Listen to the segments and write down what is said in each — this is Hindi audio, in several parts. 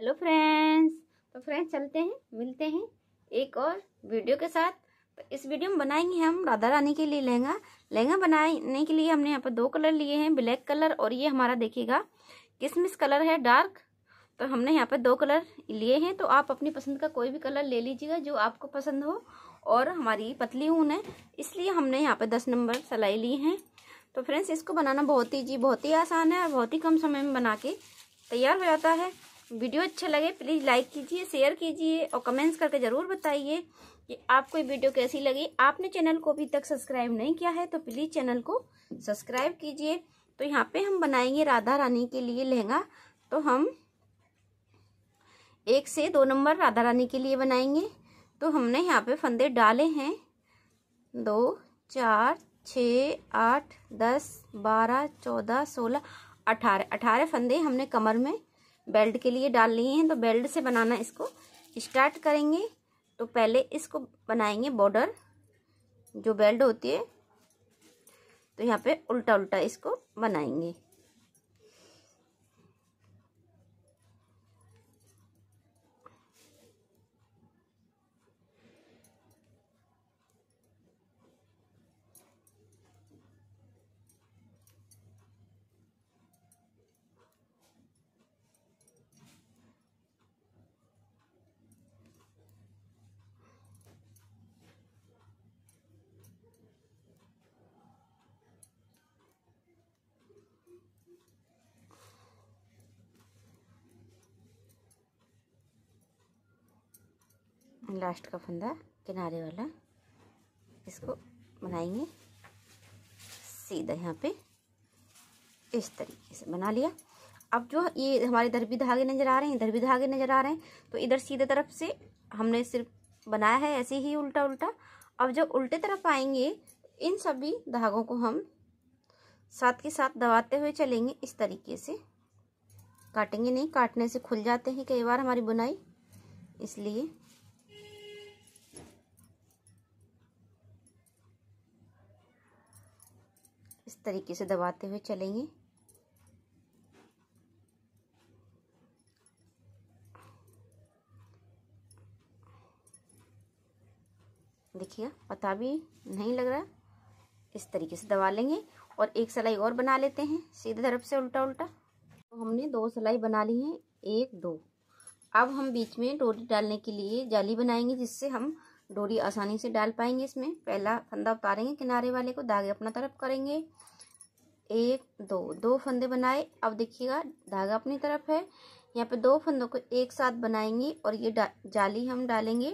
हेलो फ्रेंड्स तो फ्रेंड्स चलते हैं मिलते हैं एक और वीडियो के साथ तो इस वीडियो में बनाएंगे हम राधा रानी के लिए लहंगा लहंगा बनाने के लिए हमने यहाँ पर दो कलर लिए हैं ब्लैक कलर और ये हमारा देखिएगा किसमिस कलर है डार्क तो हमने यहाँ पर दो कलर लिए हैं तो आप अपनी पसंद का कोई भी कलर ले लीजिएगा जो आपको पसंद हो और हमारी पतली ऊन है इसलिए हमने यहाँ पर दस नंबर सिलाई ली है तो फ्रेंड्स इसको बनाना बहुत ही जी बहुत ही आसान है और बहुत ही कम समय में बना के तैयार हो जाता है वीडियो अच्छा लगे प्लीज़ लाइक कीजिए शेयर कीजिए और कमेंट्स करके ज़रूर बताइए कि आपको ये वीडियो कैसी लगी आपने चैनल को अभी तक सब्सक्राइब नहीं किया है तो प्लीज़ चैनल को सब्सक्राइब कीजिए तो यहाँ पे हम बनाएंगे राधा रानी के लिए लहंगा तो हम एक से दो नंबर राधा रानी के लिए बनाएंगे तो हमने यहाँ पे फंदे डाले हैं दो चार छ आठ दस बारह चौदह सोलह अठारह अठारह फंदे हमने कमर में बेल्ट के लिए डाल लिए हैं तो बेल्ट से बनाना इसको स्टार्ट करेंगे तो पहले इसको बनाएंगे बॉर्डर जो बेल्ट होती है तो यहाँ पे उल्टा उल्टा इसको बनाएंगे लास्ट का फंदा किनारे वाला इसको बनाएंगे सीधा यहाँ पे इस तरीके से बना लिया अब जो ये हमारे दरबी धागे नज़र आ रहे हैं दरबी धागे नज़र आ रहे हैं तो इधर सीधे तरफ से हमने सिर्फ बनाया है ऐसे ही उल्टा उल्टा अब जब उल्टे तरफ आएंगे इन सभी धागों को हम साथ के साथ दबाते हुए चलेंगे इस तरीके से काटेंगे नहीं काटने से खुल जाते हैं कई बार हमारी बुनाई इसलिए तरीके से दबाते हुए चलेंगे देखिए पता भी नहीं लग रहा इस तरीके से दबा लेंगे और एक सिलाई और बना लेते हैं सीधे तरफ से उल्टा उल्टा तो हमने दो सिलाई बना ली है एक दो अब हम बीच में डोरी डालने के लिए जाली बनाएंगे जिससे हम डोरी आसानी से डाल पाएंगे इसमें पहला फंदा उतारेंगे किनारे वाले को धागे अपना तरफ करेंगे एक दो दो फंदे बनाए अब देखिएगा धागा अपनी तरफ है यहाँ पे दो फंदों को एक साथ बनाएंगे और ये जाली हम डालेंगे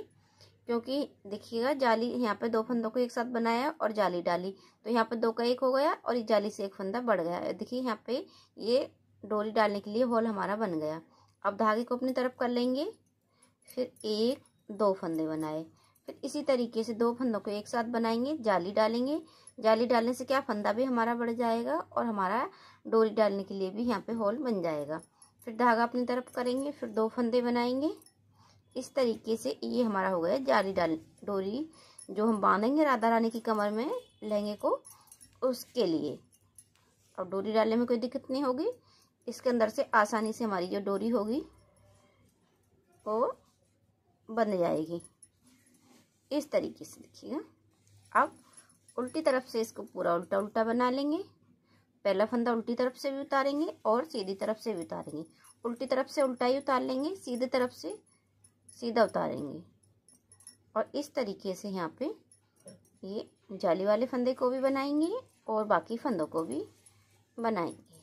क्योंकि देखिएगा जाली यहाँ पे दो फंदों को एक साथ बनाया और जाली डाली तो यहाँ पे दो का एक हो गया और इस जाली से एक फंदा बढ़ गया देखिए यहाँ पे ये डोरी डालने के लिए होल हमारा बन गया अब धागे को अपनी तरफ कर लेंगे फिर एक दो फंदे बनाए फिर इसी तरीके से दो फंदों को एक साथ बनाएंगे जाली डालेंगे जाली डालने से क्या फंदा भी हमारा बढ़ जाएगा और हमारा डोरी डालने के लिए भी यहाँ पे होल बन जाएगा फिर धागा अपनी तरफ करेंगे फिर दो फंदे बनाएंगे इस तरीके से ये हमारा हो गया जाली डाल डोरी जो हम बांधेंगे राधा रानी की कमर में लहंगे को उसके लिए और डोरी डालने में कोई दिक्कत नहीं होगी इसके अंदर से आसानी से हमारी जो डोरी होगी वो बन जाएगी इस तरीके से देखिएगा अब उल्टी तरफ से इसको पूरा उल्टा उल्टा बना लेंगे पहला फंदा उल्टी तरफ से भी उतारेंगे और सीधी तरफ से भी उतारेंगे उल्टी तरफ से उल्टा ही उतार लेंगे सीधे तरफ से सीधा उतारेंगे और इस तरीके से यहाँ पे ये जाली वाले फंदे को भी बनाएंगे और बाकी फंदों को भी बनाएंगे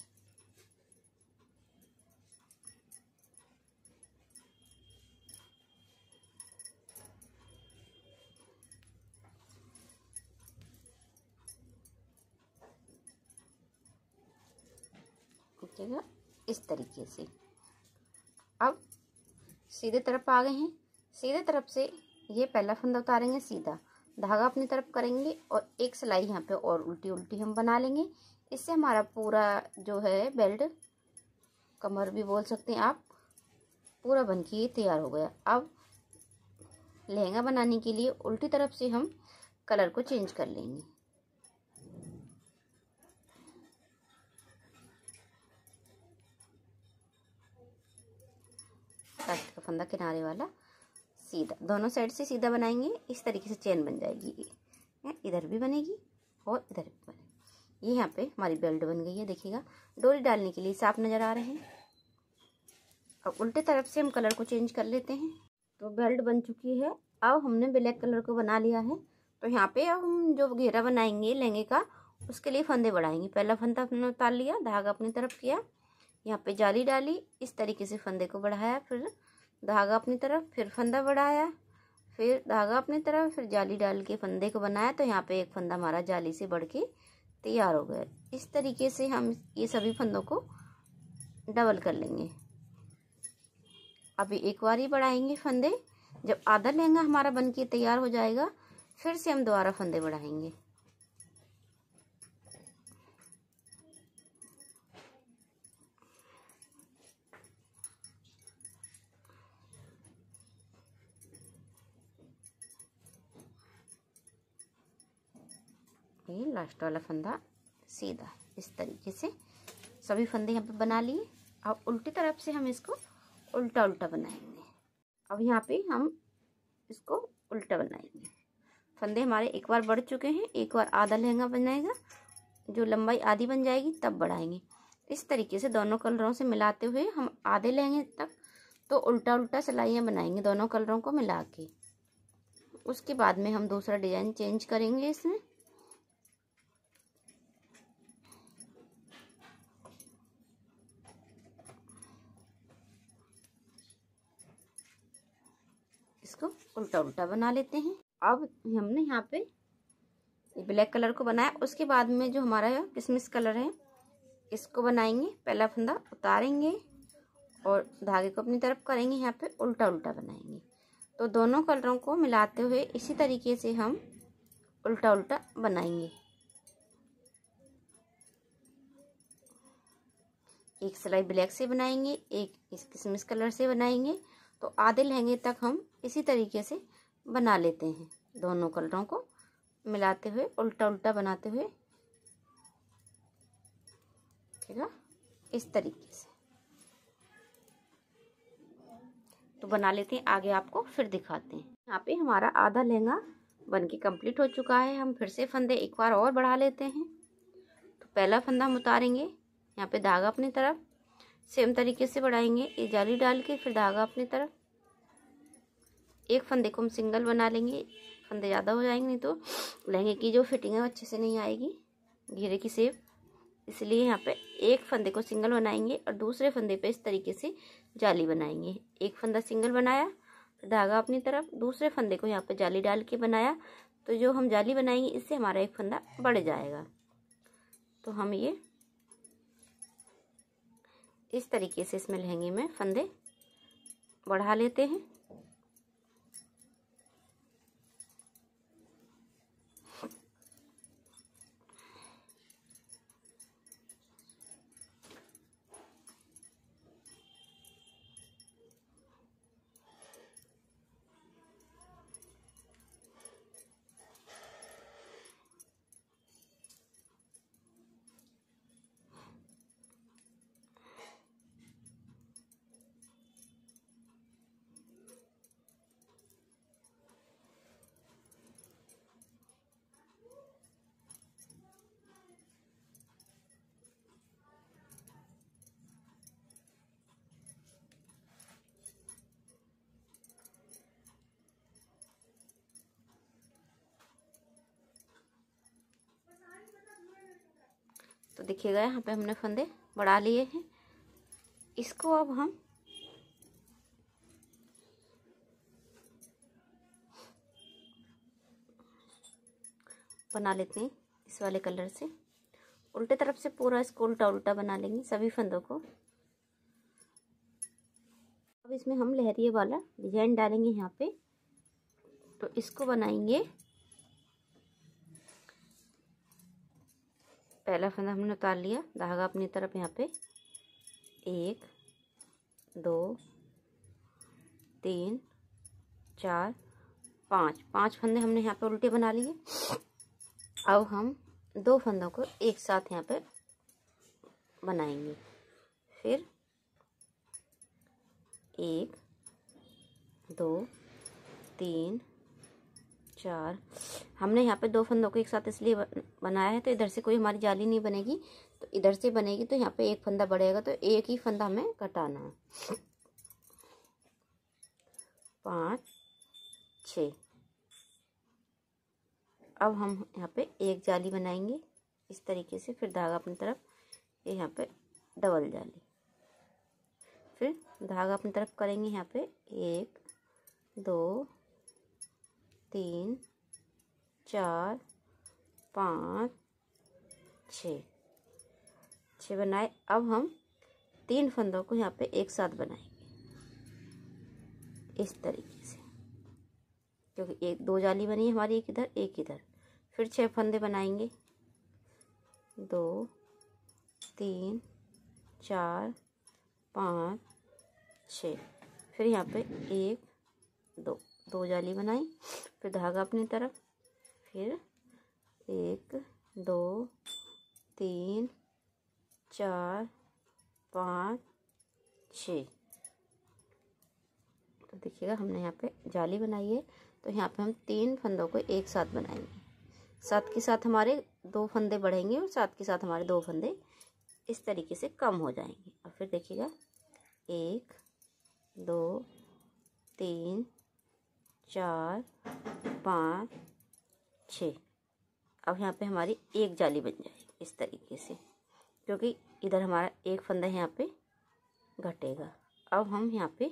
लीजिएगा इस तरीके से अब सीधे तरफ आ गए हैं सीधे तरफ से ये पहला फंदा उतारेंगे सीधा धागा अपनी तरफ करेंगे और एक सिलाई यहाँ पे और उल्टी उल्टी हम बना लेंगे इससे हमारा पूरा जो है बेल्ट कमर भी बोल सकते हैं आप पूरा बन के तैयार हो गया अब लहंगा बनाने के लिए उल्टी तरफ से हम कलर को चेंज कर लेंगे काट का फंदा किनारे वाला सीधा दोनों साइड से सीधा बनाएंगे इस तरीके से चेन बन जाएगी इधर भी बनेगी और इधर भी बनेगी ये यहाँ पे हमारी बेल्ट बन गई है देखिएगा डोरी डालने के लिए साफ नज़र आ रहे हैं अब उल्टे तरफ से हम कलर को चेंज कर लेते हैं तो बेल्ट बन चुकी है अब हमने ब्लैक कलर को बना लिया है तो यहाँ पे अब हम जो घेरा बनाएंगे लहंगे का उसके लिए फंदे बढ़ाएंगे पहला फंदा हमने उतार लिया धागा अपनी तरफ किया यहाँ पे जाली डाली इस तरीके से फंदे को बढ़ाया फिर धागा अपनी तरफ फिर फंदा बढ़ाया फिर धागा अपनी तरफ फिर जाली डाल के फंदे को बनाया तो यहाँ पे एक फंदा हमारा जाली से बढ़ के तैयार हो गया इस तरीके से हम ये सभी फंदों को डबल कर लेंगे अभी एक बार ही बढ़ाएंगे फंदे जब आधा लहंगा हमारा बन के तैयार हो जाएगा फिर से हम दोबारा फंदे बढ़ाएंगे ये लास्ट वाला फंदा सीधा इस तरीके से सभी फंदे यहाँ पे बना लिए अब उल्टी तरफ से हम इसको उल्टा उल्टा बनाएंगे अब यहाँ पे हम इसको उल्टा बनाएंगे फंदे हमारे एक बार बढ़ चुके हैं एक बार आधा लहंगा बनाएगा जो लंबाई आधी बन जाएगी तब बढ़ाएंगे इस तरीके से दोनों कलरों से मिलाते हुए हम आधे लहंगे तक तो उल्टा उल्टा सिलाइयाँ बनाएंगे दोनों कलरों को मिला के उसके बाद में हम दूसरा डिज़ाइन चेंज करेंगे इसमें उल्टा उल्टा बना लेते हैं अब हमने यहाँ पे ब्लैक कलर को बनाया उसके बाद में जो हमारा किसमिस कलर है इसको बनाएंगे पहला फंदा उतारेंगे और धागे को अपनी तरफ करेंगे यहाँ पे उल्टा उल्टा बनाएंगे तो दोनों कलरों को मिलाते हुए इसी तरीके से हम उल्टा उल्टा बनाएंगे एक सिलाई ब्लैक से बनाएंगे एक इस किसमिस कलर से बनाएंगे तो आधे लहंगे तक हम इसी तरीके से बना लेते हैं दोनों कलरों को मिलाते हुए उल्टा उल्टा बनाते हुए ठीक है इस तरीके से तो बना लेते हैं आगे आपको फिर दिखाते हैं यहाँ पे हमारा आधा लहंगा बन के कम्प्लीट हो चुका है हम फिर से फंदे एक बार और बढ़ा लेते हैं तो पहला फंदा हम उतारेंगे यहाँ पे धागा अपनी तरफ सेम तरीके से बढ़ाएंगे ये जाली डाल के फिर धागा अपनी तरफ एक फंदे को हम सिंगल बना लेंगे फंदे ज़्यादा हो जाएंगे नहीं तो लहंगे की जो फिटिंग है वो अच्छे से नहीं आएगी घेरे की सेप इसलिए यहाँ पे एक फंदे को सिंगल बनाएंगे और दूसरे फंदे पे इस तरीके से जाली बनाएंगे एक फंदा सिंगल बनाया धागा अपनी तरफ दूसरे फंदे को यहाँ पे जाली डाल के बनाया तो जो हम जाली बनाएंगे इससे हमारा एक फंदा बढ़ जाएगा तो हम ये इस तरीके से इसमें लहंगे में फंदे बढ़ा लेते हैं तो देखिएगा यहाँ पे हमने फंदे बढ़ा लिए हैं इसको अब हम बना लेते हैं इस वाले कलर से उल्टे तरफ से पूरा इसको उल्टा उल्टा बना लेंगे सभी फंदों को अब इसमें हम लहरिए वाला डिजाइन डालेंगे यहाँ पे तो इसको बनाएंगे पहला फंदा हमने उतार लिया धागा अपनी तरफ यहाँ पे एक दो तीन चार पाँच पांच फंदे हमने यहाँ पे उल्टे बना लिए अब हम दो फंदों को एक साथ यहाँ पे बनाएंगे फिर एक दो तीन चार हमने यहाँ पे दो फंदों को एक साथ इसलिए बनाया है तो इधर से कोई हमारी जाली नहीं बनेगी तो इधर से बनेगी तो यहाँ पे एक फंदा बढ़ेगा तो एक ही फंदा हमें कटाना है पाँच छ अब हम यहाँ पे एक जाली बनाएंगे इस तरीके से फिर धागा अपनी तरफ ये यहाँ पे डबल जाली फिर धागा अपनी तरफ करेंगे यहाँ पे एक दो तीन चार पाँच छ छः बनाए अब हम तीन फंदों को यहाँ पे एक साथ बनाएंगे इस तरीके से क्योंकि एक दो जाली बनी है हमारी एक इधर एक इधर फिर छः फंदे बनाएंगे दो तीन चार पाँच छ फिर यहाँ पे एक दो दो जाली बनाई फिर धागा अपनी तरफ फिर एक दो तीन चार पाँच छ तो देखिएगा हमने यहाँ पे जाली बनाई है तो यहाँ पे हम तीन फंदों को एक साथ बनाएंगे साथ के साथ हमारे दो फंदे बढ़ेंगे और साथ के साथ हमारे दो फंदे इस तरीके से कम हो जाएंगे और फिर देखिएगा एक दो तीन चार पाँच छः अब यहाँ पे हमारी एक जाली बन जाएगी इस तरीके से क्योंकि इधर हमारा एक फंदा यहाँ पे घटेगा अब हम यहाँ पे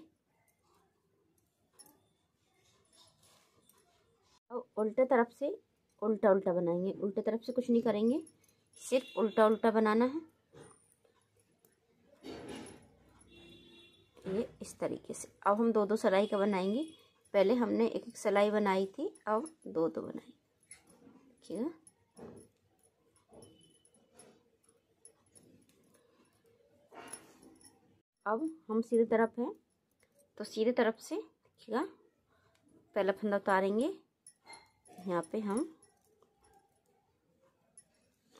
अब उल्टे तरफ से उल्टा उल्टा बनाएंगे उल्टे तरफ से कुछ नहीं करेंगे सिर्फ उल्टा उल्टा बनाना है ये इस तरीके से अब हम दो दो सलाई का बनाएंगे पहले हमने एक एक सिलाई बनाई थी अब दो दो तो बनाई देखिएगा अब हम सीधे तरफ हैं तो सीधे तरफ से देखिएगा पहला फंदा उतारेंगे यहाँ पे हम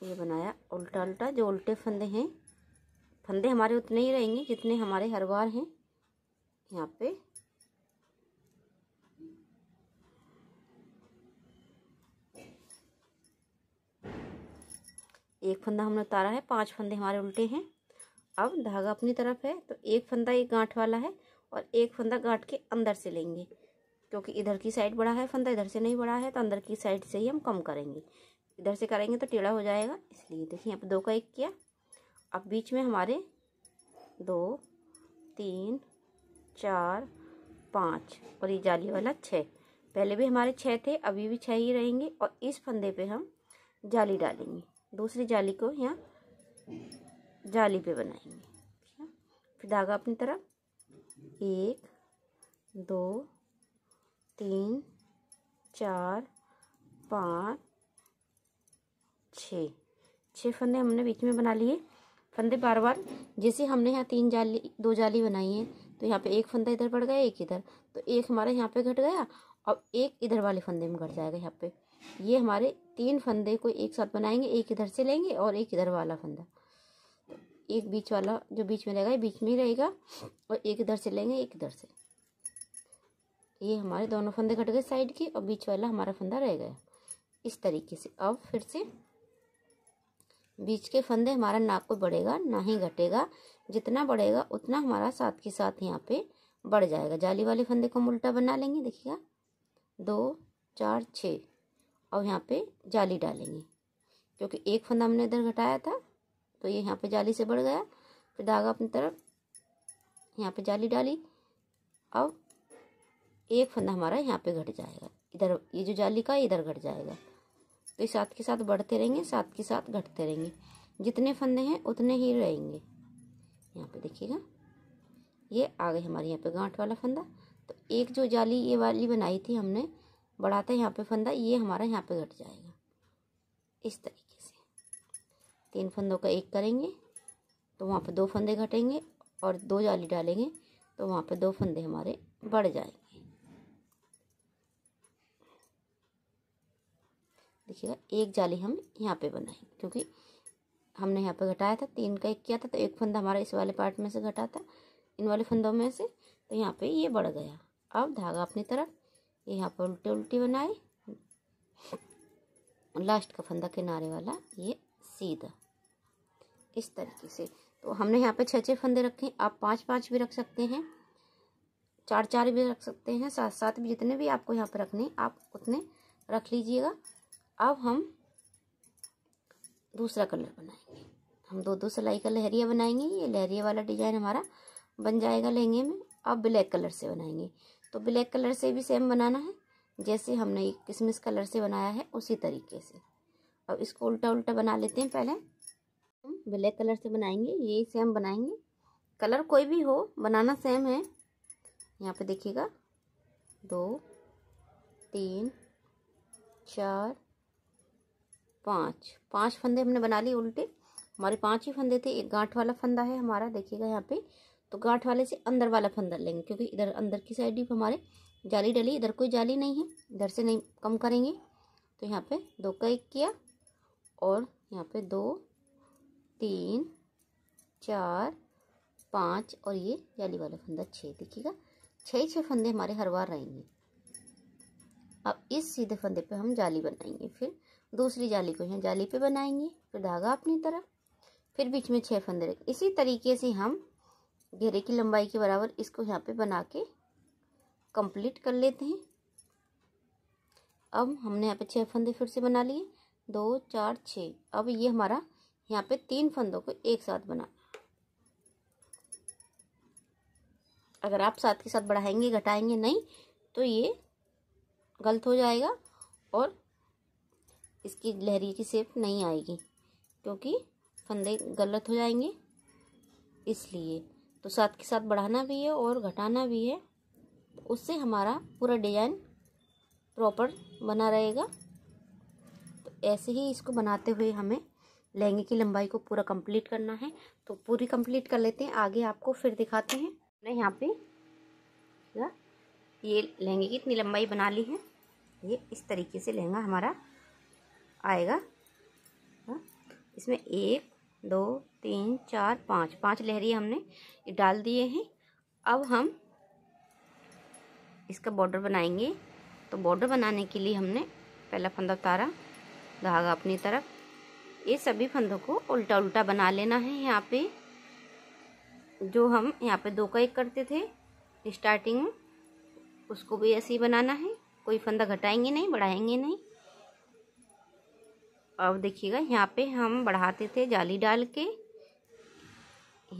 ये बनाया उल्टा उल्टा जो उल्टे फंदे हैं फंदे हमारे उतने ही रहेंगे जितने हमारे हर बार हैं यहाँ पे एक फंदा हमने उतारा है पांच फंदे हमारे उल्टे हैं अब धागा अपनी तरफ है तो एक फंदा एक गांठ वाला है और एक फंदा गांठ के अंदर से लेंगे क्योंकि इधर की साइड बड़ा है फंदा इधर से नहीं बड़ा है तो अंदर की साइड से ही हम कम करेंगे इधर से करेंगे तो टेढ़ा हो जाएगा इसलिए देखिए अब दो का एक किया अब बीच में हमारे दो तीन चार पाँच और ये जाली वाला छः पहले भी हमारे छः थे अभी भी छः ही रहेंगे और इस फंदे पे हम जाली डालेंगे दूसरी जाली को यहाँ जाली पे बनाएंगे फिर धागा अपनी तरफ एक दो तीन चार पाँच छः छः फंदे हमने बीच में बना लिए फंदे बार बार जैसे हमने यहाँ तीन जाली दो जाली बनाई है तो यहाँ पे एक फंदा इधर बढ़ गया एक इधर तो एक हमारा यहाँ पे घट गया अब एक इधर वाले फंदे में घट जाएगा यहाँ पे ये हमारे तीन फंदे को एक साथ बनाएंगे एक इधर से लेंगे और एक इधर वाला फंदा तो एक बीच वाला जो बीच में रहेगा बीच में ही रहेगा और एक इधर से लेंगे एक इधर से ये हमारे दोनों फंदे घट गए साइड के और बीच वाला हमारा फंदा रह गया इस तरीके से अब फिर से बीच के फंदे हमारा ना कोई बढ़ेगा ना ही घटेगा जितना बढ़ेगा उतना हमारा साथ के साथ यहाँ पे बढ़ जाएगा जाली वाले फंदे को हम उल्टा बना लेंगे देखिएगा दो चार छः और यहाँ पे जाली डालेंगे क्योंकि एक फंदा हमने इधर घटाया था तो ये यहाँ पे जाली से बढ़ गया फिर धागा अपनी तरफ यहाँ पे जाली डाली अब एक फंदा हमारा यहाँ पे घट जाएगा इधर ये जो जाली का इधर घट जाएगा तो ये साथ के साथ बढ़ते रहेंगे साथ के साथ घटते रहेंगे जितने फंदे हैं उतने ही रहेंगे यहाँ पे देखिएगा ये आ गए हमारे यहाँ पे गांठ वाला फंदा तो एक जो जाली ये वाली बनाई थी हमने बढ़ाते यहाँ पे फंदा ये हमारा यहाँ पे घट जाएगा इस तरीके से तीन फंदों का एक करेंगे तो वहाँ पे दो फंदे घटेंगे और दो जाली डालेंगे तो वहाँ पे दो फंदे हमारे बढ़ जाएंगे देखिएगा एक जाली हम यहाँ पे बनाएंगे क्योंकि हमने यहाँ पे घटाया था तीन का एक किया था तो एक फंदा हमारा इस वाले पार्ट में से घटा था इन वाले फंदों में से तो यहाँ पे ये बढ़ गया अब धागा अपनी तरफ यहाँ पर उल्टे उल्टी बनाए लास्ट का फंदा किनारे वाला ये सीधा इस तरीके से तो हमने यहाँ पे छः छः फंदे रखे आप पाँच पाँच भी रख सकते हैं चार चार भी रख सकते हैं साथ साथ भी जितने भी आपको यहाँ पर रखने आप उतने रख लीजिएगा अब हम दूसरा कलर बनाएंगे हम दो दो सिलाई का लहरिया बनाएंगे ये लहरिया वाला डिजाइन हमारा बन जाएगा लहंगे में अब ब्लैक कलर से बनाएंगे तो ब्लैक कलर से भी सेम बनाना है जैसे हमने ये किसमिस कलर से बनाया है उसी तरीके से अब इसको उल्टा उल्टा बना लेते हैं पहले हम ब्लैक कलर से बनाएंगे यही सेम बनाएंगे कलर कोई भी हो बनाना सेम है यहाँ पे देखिएगा दो तीन चार पाँच पांच फंदे हमने बना लिए उल्टे हमारे पांच ही फंदे थे एक गांठ वाला फंदा है हमारा देखिएगा यहाँ पे तो गांठ वाले से अंदर वाला फंदा लेंगे क्योंकि इधर अंदर की साइड भी हमारे जाली डली इधर कोई जाली नहीं है इधर से नहीं कम करेंगे तो यहाँ पे दो का एक किया और यहाँ पे दो तीन चार पाँच और ये जाली वाला फंदा छः देखिएगा छः छः फंदे हमारे हर बार रहेंगे अब इस सीधे फंदे पे हम जाली बनाएंगे फिर दूसरी जाली को यहाँ जाली पे बनाएंगे फिर धागा अपनी तरफ फिर बीच में छः फंदे इसी तरीके से हम घेरे की लंबाई के बराबर इसको यहाँ पे बना के कंप्लीट कर लेते हैं अब हमने यहाँ पे छः फंदे फिर से बना लिए दो चार छः अब ये हमारा यहाँ पे तीन फंदों को एक साथ बना अगर आप साथ के साथ बढ़ाएंगे घटाएंगे नहीं तो ये गलत हो जाएगा और इसकी लहरी की सेप नहीं आएगी क्योंकि फंदे गलत हो जाएंगे इसलिए तो साथ के साथ बढ़ाना भी है और घटाना भी है उससे हमारा पूरा डिजाइन प्रॉपर बना रहेगा तो ऐसे ही इसको बनाते हुए हमें लहंगे की लंबाई को पूरा कंप्लीट करना है तो पूरी कंप्लीट कर लेते हैं आगे आपको फिर दिखाते हैं हमने यहाँ पे ये लहंगे की इतनी लंबाई बना ली है ये इस तरीके से लहंगा हमारा आएगा हाँ। इसमें एक दो तीन चार पाँच पाँच लहरिए हमने डाल दिए हैं अब हम इसका बॉर्डर बनाएंगे तो बॉर्डर बनाने के लिए हमने पहला फंदा उतारा धागा अपनी तरफ ये सभी फंदों को उल्टा उल्टा बना लेना है यहाँ पे जो हम यहाँ पे दो का एक करते थे स्टार्टिंग में उसको भी ऐसे ही बनाना है कोई फंदा घटाएंगे नहीं बढ़ाएंगे नहीं अब देखिएगा यहाँ पे हम बढ़ाते थे जाली डाल के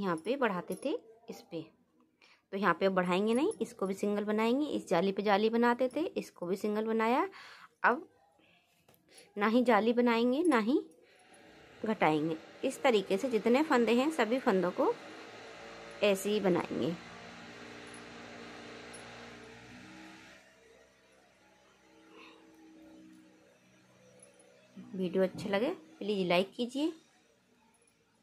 यहाँ पे बढ़ाते थे इस पर तो यहाँ पे बढ़ाएंगे नहीं इसको भी सिंगल बनाएंगे इस जाली पे जाली बनाते थे इसको भी सिंगल बनाया अब ना ही जाली बनाएंगे ना ही घटाएंगे इस तरीके से जितने फंदे हैं सभी फंदों को ऐसे ही बनाएंगे वीडियो अच्छा लगे प्लीज़ लाइक कीजिए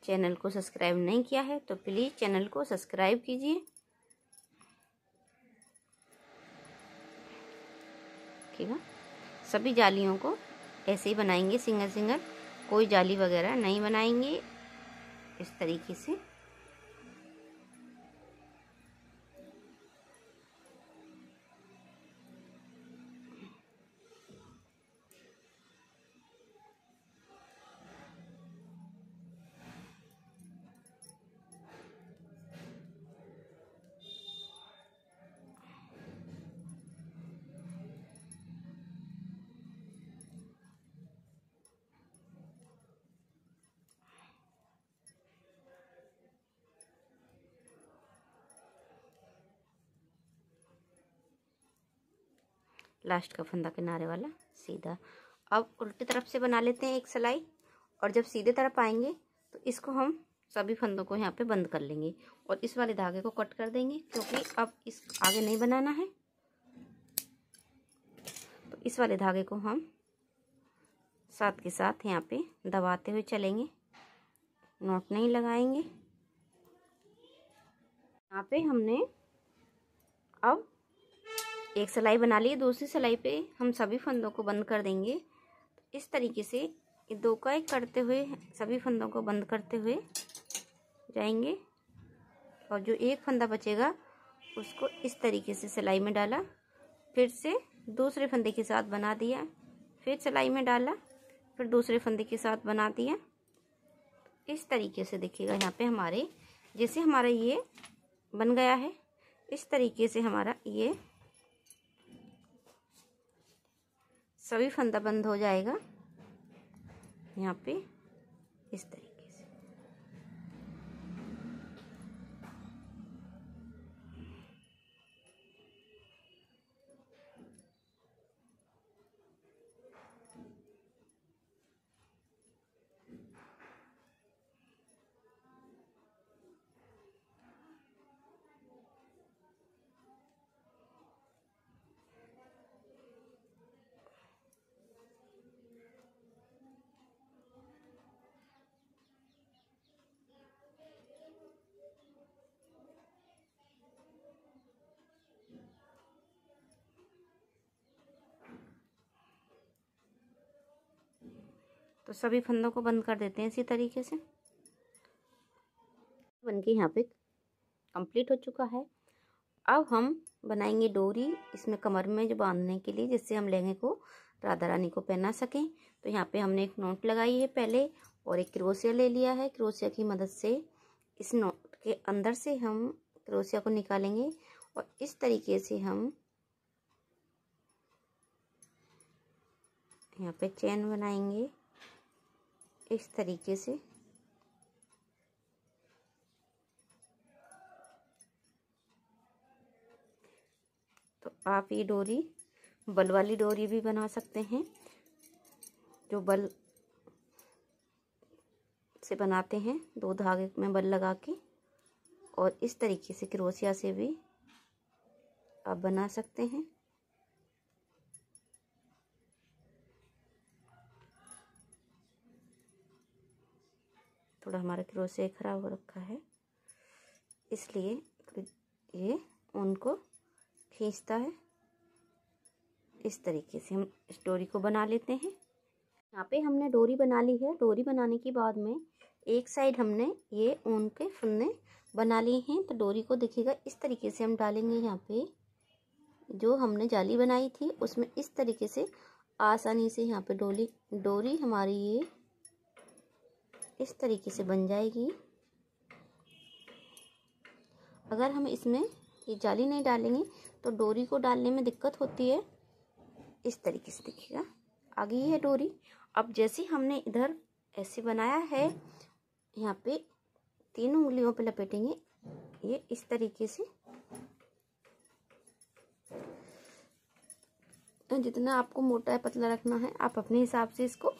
चैनल को सब्सक्राइब नहीं किया है तो प्लीज़ चैनल को सब्सक्राइब कीजिए ठीक है सभी जालियों को ऐसे ही बनाएंगे सिंगल सिंगल कोई जाली वगैरह नहीं बनाएंगे इस तरीके से लास्ट का फंदा किनारे वाला सीधा अब उल्टी तरफ से बना लेते हैं एक सिलाई और जब सीधे तरफ आएंगे तो इसको हम सभी फंदों को यहाँ पे बंद कर लेंगे और इस वाले धागे को कट कर देंगे क्योंकि अब इस आगे नहीं बनाना है तो इस वाले धागे को हम साथ के साथ यहाँ पे दबाते हुए चलेंगे नोट नहीं लगाएंगे यहाँ पे हमने अब एक सिलाई बना लिए दूसरी सिलाई पे हम सभी फंदों को बंद कर देंगे इस तरीके से दो का एक करते हुए सभी फंदों को बंद करते हुए जाएंगे और जो एक फंदा बचेगा उसको इस तरीके से सिलाई में डाला फिर से दूसरे फंदे के साथ बना दिया फिर सिलाई में डाला फिर दूसरे फंदे के साथ बना दिया इस तरीके से देखिएगा यहाँ पे हमारे जैसे हमारा ये बन गया है इस तरीके से हमारा ये सभी फंदा बंद हो जाएगा यहाँ पे इस तरीके तो सभी फंदों को बंद कर देते हैं इसी तरीके से बन के यहाँ पे कंप्लीट हो चुका है अब हम बनाएंगे डोरी इसमें कमर में जो बांधने के लिए जिससे हम लहंगे को राधा रानी को पहना सकें तो यहाँ पे हमने एक नोट लगाई है पहले और एक क्रोसिया ले लिया है क्रोसिया की मदद से इस नोट के अंदर से हम क्रोसिया को निकालेंगे और इस तरीके से हम यहाँ पे चैन बनाएंगे इस तरीके से तो आप ये डोरी बल वाली डोरी भी बना सकते हैं जो बल से बनाते हैं दो धागे में बल लगा के और इस तरीके से क्रोसिया से भी आप बना सकते हैं थोड़ा हमारा क्रोसे खराब हो रखा है इसलिए ये ऊन को खींचता है इस तरीके से हम इस डोरी को बना लेते हैं यहाँ पे हमने डोरी बना ली है डोरी बनाने के बाद में एक साइड हमने ये ऊन के फन्ने बना लिए हैं तो डोरी को देखिएगा इस तरीके से हम डालेंगे यहाँ पे जो हमने जाली बनाई थी उसमें इस तरीके से आसानी से यहाँ पे डोली डोरी हमारी ये इस तरीके से बन जाएगी अगर हम इसमें ये जाली नहीं डालेंगे तो डोरी को डालने में दिक्कत होती है इस तरीके से देखिएगा आ गई है डोरी अब जैसे हमने इधर ऐसे बनाया है यहाँ पे तीन उंगलियों पे लपेटेंगे ये इस तरीके से तो जितना आपको मोटा है पतला रखना है आप अपने हिसाब से इसको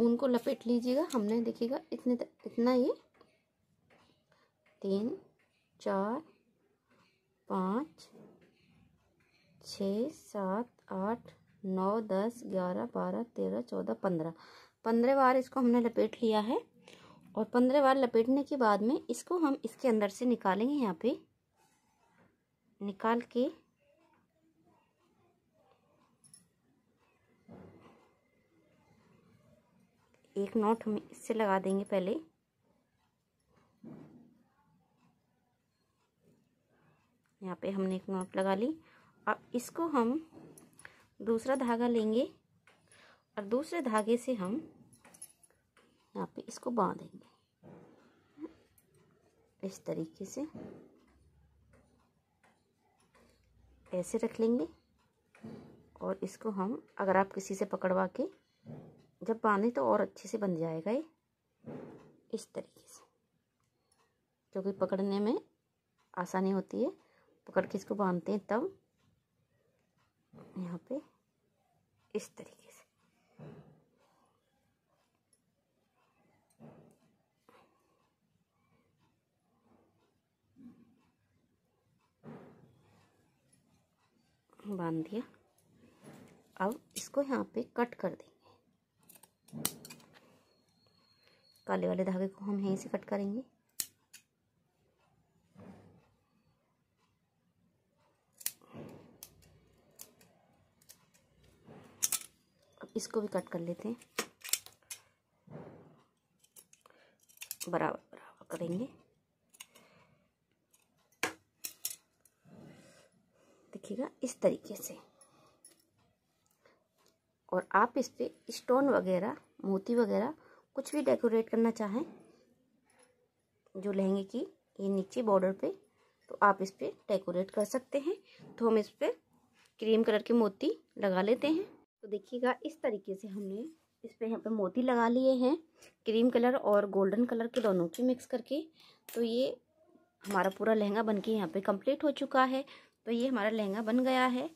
ऊन को लपेट लीजिएगा हमने देखिएगा इतने इतना ये तीन चार पाँच छ सात आठ नौ दस ग्यारह बारह तेरह चौदह पंद्रह पंद्रह बार इसको हमने लपेट लिया है और पंद्रह बार लपेटने के बाद में इसको हम इसके अंदर से निकालेंगे यहाँ पे निकाल के एक नॉट हम इससे लगा देंगे पहले यहाँ पे हमने एक नॉट लगा ली अब इसको हम दूसरा धागा लेंगे और दूसरे धागे से हम यहाँ पे इसको बांधेंगे इस तरीके से ऐसे रख लेंगे और इसको हम अगर आप किसी से पकड़वा के जब बांधे तो और अच्छे से बन जाएगा ये इस तरीके से क्योंकि पकड़ने में आसानी होती है पकड़ के इसको बांधते हैं तब यहाँ पे इस तरीके से बांध दिया अब इसको यहाँ पे कट कर दें काले वाले धागे को हम यहीं से कट करेंगे अब इसको भी कट कर लेते हैं बराबर बराबर करेंगे देखिएगा इस तरीके से और आप इस पर स्टोन वगैरह मोती वगैरह कुछ भी डेकोरेट करना चाहें जो लहंगे की ये नीचे बॉर्डर पे तो आप इस पर डेकोरेट कर सकते हैं तो हम इस पर क्रीम कलर के मोती लगा लेते हैं तो देखिएगा इस तरीके से हमने इस पर यहाँ पे मोती लगा लिए हैं क्रीम कलर और गोल्डन कलर के दोनों के मिक्स करके तो ये हमारा पूरा लहंगा बन के यहाँ पर कम्प्लीट हो चुका है तो ये हमारा लहंगा बन गया है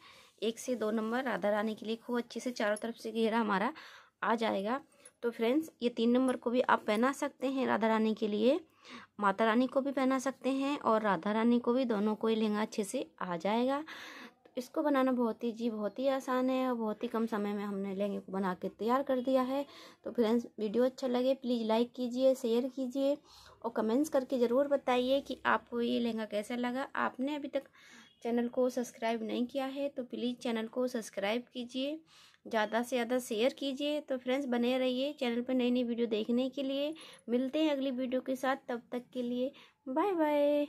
एक से दो नंबर राधा रानी के लिए खूब अच्छे से चारों तरफ से घेरा हमारा आ जाएगा तो फ्रेंड्स ये तीन नंबर को भी आप पहना सकते हैं राधा रानी के लिए माता रानी को भी पहना सकते हैं और राधा रानी को भी दोनों को ही लहंगा अच्छे से आ जाएगा तो इसको बनाना बहुत ही जी बहुत ही आसान है और बहुत ही कम समय में हमने लहंगे को बना के तैयार कर दिया है तो फ्रेंड्स वीडियो अच्छा लगे प्लीज़ लाइक कीजिए शेयर कीजिए और कमेंट्स करके ज़रूर बताइए कि आपको ये लहंगा कैसा लगा आपने अभी तक चैनल को सब्सक्राइब नहीं किया है तो प्लीज़ चैनल को सब्सक्राइब कीजिए ज़्यादा से ज़्यादा शेयर कीजिए तो फ्रेंड्स बने रहिए चैनल पर नई नई वीडियो देखने के लिए मिलते हैं अगली वीडियो के साथ तब तक के लिए बाय बाय